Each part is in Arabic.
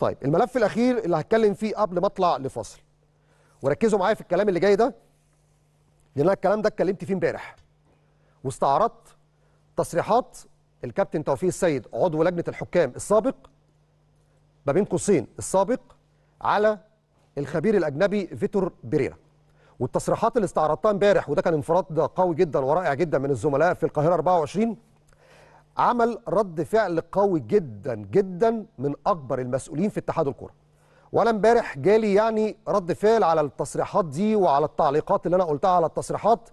طيب الملف الاخير اللي هتكلم فيه قبل ما اطلع لفاصل وركزوا معايا في الكلام اللي جاي ده لان انا الكلام ده اتكلمت فيه امبارح واستعرضت تصريحات الكابتن توفيق السيد عضو لجنه الحكام السابق ما بين قوسين السابق على الخبير الاجنبي فيتور بيريرا والتصريحات اللي استعرضتها امبارح وده كان انفراد قوي جدا ورائع جدا من الزملاء في القاهره 24 عمل رد فعل قوي جدا جدا من اكبر المسؤولين في اتحاد الكره وانا امبارح جالي يعني رد فعل على التصريحات دي وعلى التعليقات اللي انا قلتها على التصريحات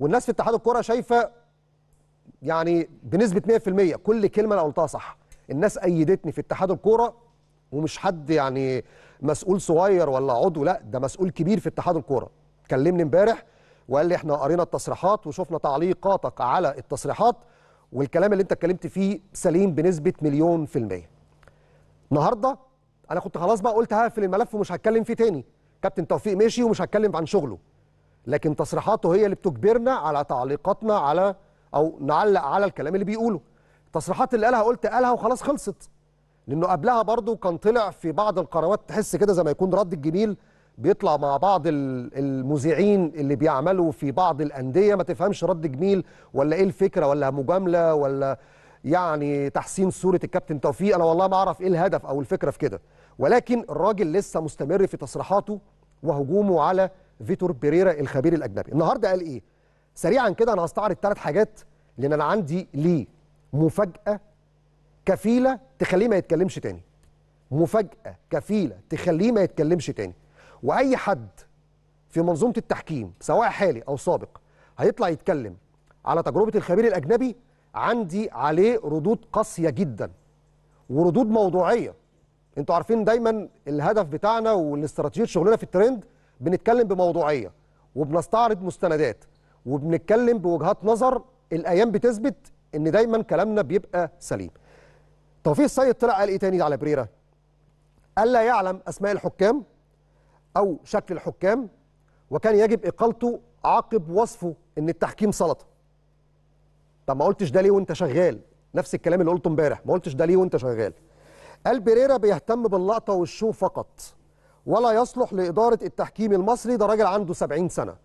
والناس في اتحاد الكره شايفه يعني بنسبه 100% كل كلمه انا قلتها صح الناس ايدتني في اتحاد الكوره ومش حد يعني مسؤول صغير ولا عضو لا ده مسؤول كبير في اتحاد الكوره كلمني امبارح وقال لي احنا قرينا التصريحات وشفنا تعليقاتك على التصريحات والكلام اللي انت اتكلمت فيه سليم بنسبه مليون في الميه. النهارده انا كنت خلاص بقى قلت هقفل الملف ومش هتكلم فيه تاني. كابتن توفيق مشي ومش هتكلم عن شغله. لكن تصريحاته هي اللي بتجبرنا على تعليقاتنا على او نعلق على الكلام اللي بيقوله. التصريحات اللي قالها قلت قالها وخلاص خلصت. لانه قبلها برضه كان طلع في بعض القنوات تحس كده زي ما يكون رد الجميل بيطلع مع بعض المذيعين اللي بيعملوا في بعض الانديه ما تفهمش رد جميل ولا ايه الفكره ولا مجامله ولا يعني تحسين صوره الكابتن توفيق انا والله ما اعرف ايه الهدف او الفكره في كده ولكن الراجل لسه مستمر في تصريحاته وهجومه على فيتور بيريرا الخبير الاجنبي النهارده قال ايه سريعا كده انا هستعرض ثلاث حاجات لان انا عندي ليه مفاجاه كفيله تخليه ما يتكلمش تاني مفاجاه كفيله تخليه ما يتكلمش تاني واي حد في منظومه التحكيم سواء حالي او سابق هيطلع يتكلم على تجربه الخبير الاجنبي عندي عليه ردود قاسيه جدا وردود موضوعيه انتوا عارفين دايما الهدف بتاعنا والاستراتيجيه شغلنا في الترند بنتكلم بموضوعيه وبنستعرض مستندات وبنتكلم بوجهات نظر الايام بتثبت ان دايما كلامنا بيبقى سليم توفيق السيد طلع قال ايه تاني على بريرة قال لا يعلم اسماء الحكام أو شكل الحكام وكان يجب إقالته عقب وصفه إن التحكيم سلطة طب ما قلتش ده ليه وأنت شغال نفس الكلام اللي قلته امبارح ما قلتش ده ليه وأنت شغال قال بيريرا بيهتم باللقطة والشو فقط ولا يصلح لإدارة التحكيم المصري ده راجل عنده 70 سنة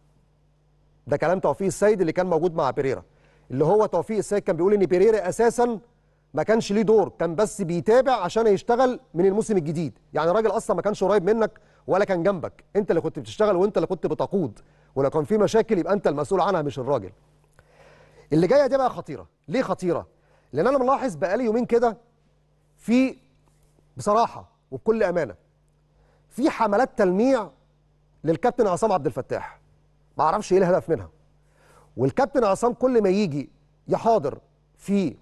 ده كلام توفيق السيد اللي كان موجود مع بيريرا اللي هو توفيق السيد كان بيقول إن بيريرا أساساً ما كانش ليه دور كان بس بيتابع عشان يشتغل من الموسم الجديد يعني راجل اصلا ما كانش قريب منك ولا كان جنبك انت اللي كنت بتشتغل وانت اللي كنت بتقود ولو كان في مشاكل يبقى انت المسؤول عنها مش الراجل اللي جايه دي بقى خطيره ليه خطيره لان انا ملاحظ بقالي يومين كده في بصراحه وبكل امانه في حملات تلميع للكابتن عصام عبد الفتاح ما اعرفش ايه الهدف منها والكابتن عصام كل ما يجي يحاضر في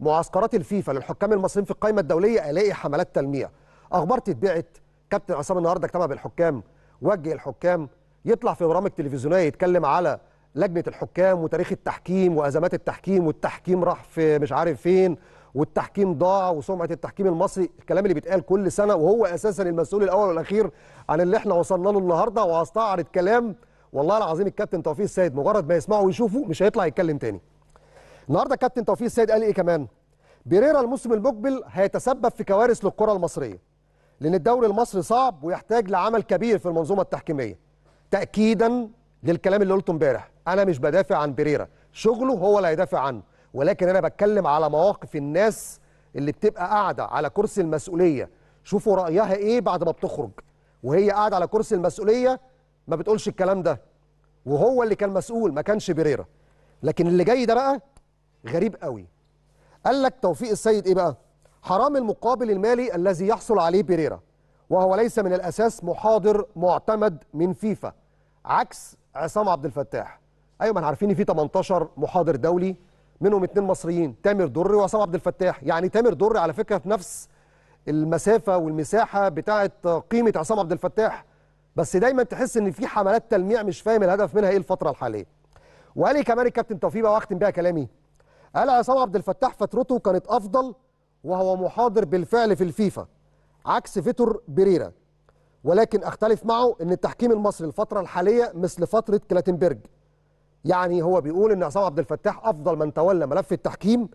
معسكرات الفيفا للحكام المصريين في القائمه الدوليه الاقي حملات تلميع اخبار اتبعت كابتن عصام النهارده اجتمع بالحكام وجه الحكام يطلع في برامج تلفزيونيه يتكلم على لجنه الحكام وتاريخ التحكيم وازمات التحكيم والتحكيم راح في مش عارف فين والتحكيم ضاع وسمعه التحكيم المصري الكلام اللي بيتقال كل سنه وهو اساسا المسؤول الاول والاخير عن اللي احنا وصلنا له النهارده وهستعرض كلام والله العظيم الكابتن توفيق السيد مجرد ما يسمعه ويشوفه مش هيطلع يتكلم تاني. النهارده الكابتن توفيق السيد قال ايه كمان؟ بيريرا الموسم المقبل هيتسبب في كوارث للكره المصريه. لأن الدوري المصري صعب ويحتاج لعمل كبير في المنظومة التحكيمية تأكيدا للكلام اللي قلته امبارح أنا مش بدافع عن بيريرا شغله هو اللي هيدافع عنه ولكن أنا بتكلم على مواقف الناس اللي بتبقى قاعدة على كرسي المسؤولية شوفوا رأيها إيه بعد ما بتخرج وهي قاعدة على كرسي المسؤولية ما بتقولش الكلام ده وهو اللي كان مسؤول ما كانش بيريرا لكن اللي جاي ده بقى غريب قوي قال لك توفيق السيد ايه بقى حرام المقابل المالي الذي يحصل عليه بيريرا وهو ليس من الأساس محاضر معتمد من فيفا عكس عصام عبد الفتاح أيوة احنا عارفين في 18 محاضر دولي منهم اثنين مصريين تامر دري وعصام عبد الفتاح يعني تامر دري على فكرة في نفس المسافة والمساحة بتاعة قيمة عصام عبد الفتاح بس دايما تحس ان في حملات تلميع مش فاهم الهدف منها ايه الفترة الحالية وقال لي كمان الكابتن توفيق بقى واختم بيها كلامي قال عصام عبد الفتاح فترته كانت افضل وهو محاضر بالفعل في الفيفا عكس فيتور بيريرا ولكن اختلف معه ان التحكيم المصري الفتره الحاليه مثل فتره كلاتنبرج يعني هو بيقول ان عصام عبد الفتاح افضل من تولى ملف التحكيم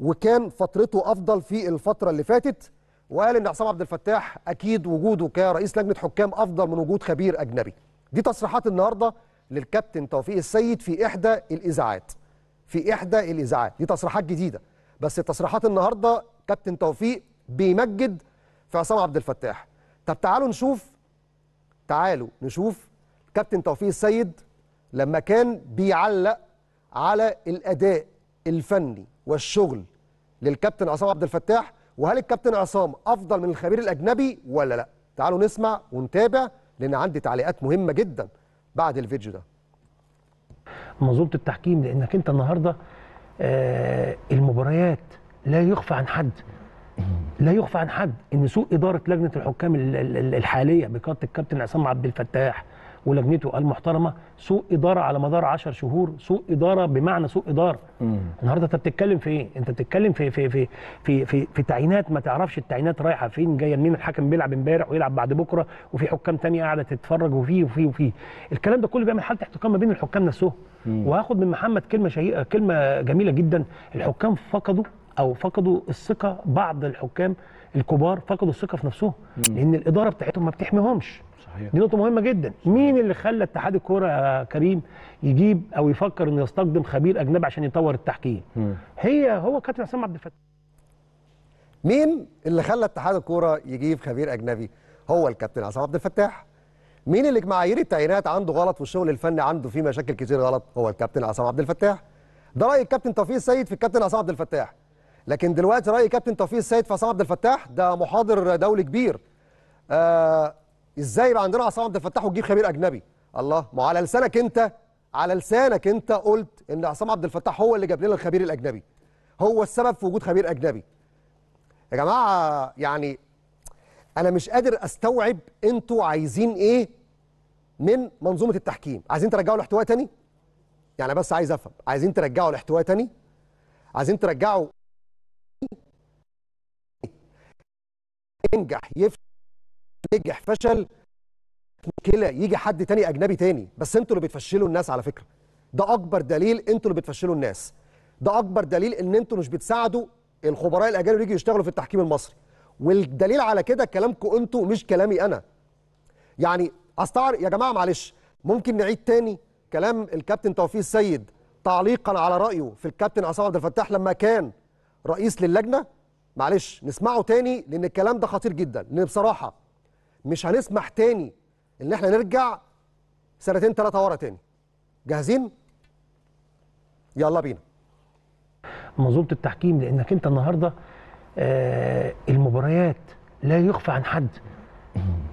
وكان فترته افضل في الفتره اللي فاتت وقال ان عصام عبد الفتاح اكيد وجوده كرئيس لجنه حكام افضل من وجود خبير اجنبي دي تصريحات النهارده للكابتن توفيق السيد في احدى الاذاعات في احدى الاذاعات دي تصريحات جديده بس تصريحات النهارده كابتن توفيق بيمجد في عصام عبد الفتاح طب تعالوا نشوف تعالوا نشوف كابتن توفيق السيد لما كان بيعلق على الاداء الفني والشغل للكابتن عصام عبد الفتاح وهل الكابتن عصام افضل من الخبير الاجنبي ولا لا تعالوا نسمع ونتابع لان عندي تعليقات مهمه جدا بعد الفيديو ده منظومه التحكيم لانك انت النهارده آه المباريات لا يخفى عن حد لا يخفى عن حد ان سوء اداره لجنه الحكام الحاليه بقياده الكابتن عصام عبد الفتاح ولجنته المحترمه سوء اداره على مدار 10 شهور سوء اداره بمعنى سوء اداره النهارده انت بتتكلم في ايه انت بتتكلم في في في في في, في تعيينات ما تعرفش التعيينات رايحه فين جايه منين الحكم بيلعب امبارح ويلعب بعد بكره وفي حكام تانية قاعده تتفرج وفي وفي وفي الكلام ده كله بيعمل حاله احتكام ما بين الحكام نفسهم وهاخد من محمد كلمه شهيره كلمه جميله جدا الحكام فقدوا او فقدوا الثقه بعض الحكام الكبار فقدوا الثقه في نفسهم لان الاداره بتاعتهم ما بتحميهمش صحيح. دي نقطه مهمه جدا مين اللي خلى اتحاد الكوره يا كريم يجيب او يفكر انه يستقدم خبير اجنبي عشان يطور التحكيم مم. هي هو كابتن حسام عبد الفتاح مين اللي خلى اتحاد الكوره يجيب خبير اجنبي هو الكابتن عصام عبد الفتاح مين اللي معايير التعيينات عنده غلط والشغل الفني عنده فيه مشاكل كتير غلط هو الكابتن عصام عبد الفتاح ده راي الكابتن توفيق السيد في الكابتن عصام عبد الفتاح لكن دلوقتي راي كابتن توفيق السيد في عصام عبد الفتاح ده محاضر دولي كبير آه ازاي يبقى عندنا عصام عبد الفتاح وتجيب خبير اجنبي الله ما على لسانك انت على لسانك انت قلت ان عصام عبد الفتاح هو اللي جاب لنا الخبير الاجنبي هو السبب في وجود خبير اجنبي يا جماعه يعني انا مش قادر استوعب انتوا عايزين ايه من منظومه التحكيم عايزين ترجعوا الاحتواء تاني يعني بس عايز افهم عايزين ترجعوا الاحتواء تاني عايزين ترجعوا ينجح يفشل نجح فشل كلا يجي حد تاني اجنبي تاني بس انتوا اللي بتفشلوا الناس على فكره ده اكبر دليل انتوا اللي بتفشلوا الناس ده اكبر دليل ان انتوا مش بتساعدوا الخبراء الاجانب يجوا يشتغلوا في التحكيم المصري والدليل على كده كلامكم انتوا مش كلامي انا يعني استعر يا جماعه معلش ممكن نعيد تاني كلام الكابتن توفيق السيد تعليقا على رايه في الكابتن عصام عبد الفتاح لما كان رئيس للجنه معلش نسمعه تاني لان الكلام ده خطير جدا لان بصراحه مش هنسمح تاني ان احنا نرجع سنتين ثلاثه ورا تاني جاهزين يلا بينا منظومه التحكيم لانك انت النهارده آه المباريات لا يخفى عن حد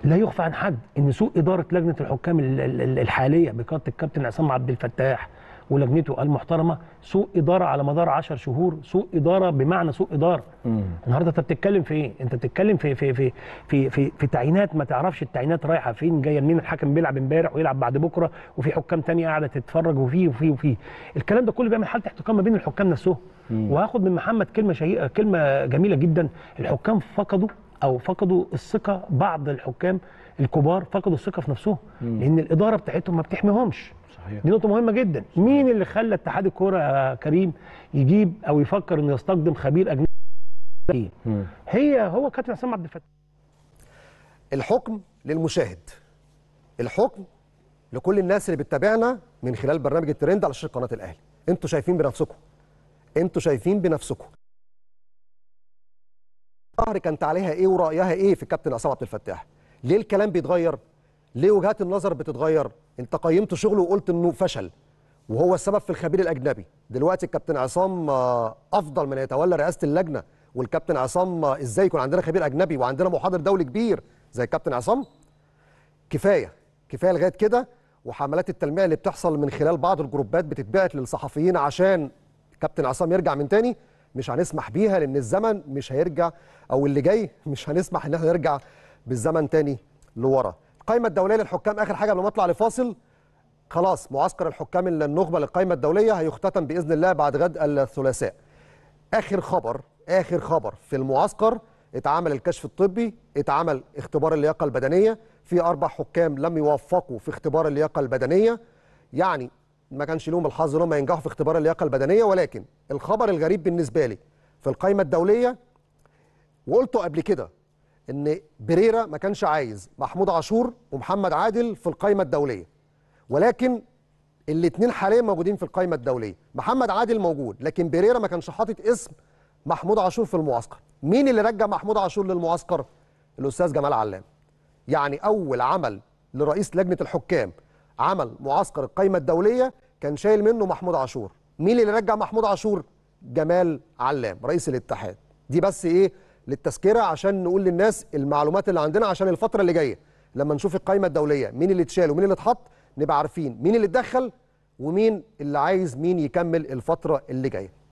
لا يخفى عن حد ان سوء اداره لجنه الحكام الحاليه بقياده الكابتن عصام عبد الفتاح ولجنته المحترمه سوء اداره على مدار 10 شهور سوء اداره بمعنى سوء اداره النهارده انت بتتكلم في ايه انت بتتكلم في في في في في, في تعيينات ما تعرفش التعيينات رايحه فين جايه منين الحكم بيلعب امبارح ويلعب بعد بكره وفي حكام تانية قاعده تتفرج وفي وفي وفي الكلام ده كله بيعمل حاله احتكام ما بين الحكام نفسهم وهاخد من محمد كلمه شهي... كلمه جميله جدا الحكام فقدوا او فقدوا الثقه بعض الحكام الكبار فقدوا الثقه في نفسهم لان الاداره بتاعتهم ما بتحميهمش صحيح. دي نقطه مهمه جدا مين اللي خلى اتحاد الكوره يا كريم يجيب او يفكر انه يستقدم خبير اجنبي هي هو كابتن عصام عبد الفتاح الحكم للمشاهد الحكم لكل الناس اللي بتتابعنا من خلال برنامج الترند على شاشه قناه الاهلي انتوا شايفين بنفسكم انتوا شايفين بنفسكم الظهر كانت عليها ايه ورايها ايه في الكابتن عصام عبد الفتاح ليه الكلام بيتغير ليه وجهات النظر بتتغير انت قيمت شغله وقلت انه فشل وهو السبب في الخبير الاجنبي دلوقتي الكابتن عصام آه، افضل من يتولى رئاسه اللجنه والكابتن عصام آه، ازاي يكون عندنا خبير اجنبي وعندنا محاضر دولي كبير زي الكابتن عصام كفايه كفايه لغايه كده وحملات التلميع اللي بتحصل من خلال بعض الجروبات بتتبعت للصحفيين عشان كابتن عصام يرجع من تاني مش هنسمح بيها لان الزمن مش هيرجع او اللي جاي مش هنسمح ان احنا نرجع بالزمن تاني لورا القائمه الدوليه للحكام اخر حاجه قبل ما اطلع لفاصل خلاص معسكر الحكام النخبه للقائمه الدوليه هيختتم باذن الله بعد غد الثلاثاء اخر خبر اخر خبر في المعسكر اتعمل الكشف الطبي اتعمل اختبار اللياقه البدنيه في اربع حكام لم يوفقوا في اختبار اللياقه البدنيه يعني ما كانش لهم الحظ ان هم ينجحوا في اختبار اللياقه البدنيه ولكن الخبر الغريب بالنسبه لي في القائمه الدوليه وقلته قبل كده ان بريرا ما كانش عايز محمود عاشور ومحمد عادل في القائمه الدوليه ولكن الاثنين حاليا موجودين في القائمه الدوليه محمد عادل موجود لكن بريرا ما كانش حاطط اسم محمود عاشور في المعسكر مين اللي رجع محمود عاشور للمعسكر الاستاذ جمال علام يعني اول عمل لرئيس لجنه الحكام عمل معسكر القايمه الدوليه كان شايل منه محمود عاشور مين اللي رجع محمود عاشور جمال علام رئيس الاتحاد دي بس ايه للتذكره عشان نقول للناس المعلومات اللي عندنا عشان الفتره اللي جايه لما نشوف القايمه الدوليه مين اللي اتشال ومين اللي اتحط نبقى عارفين مين اللي اتدخل ومين اللي عايز مين يكمل الفتره اللي جايه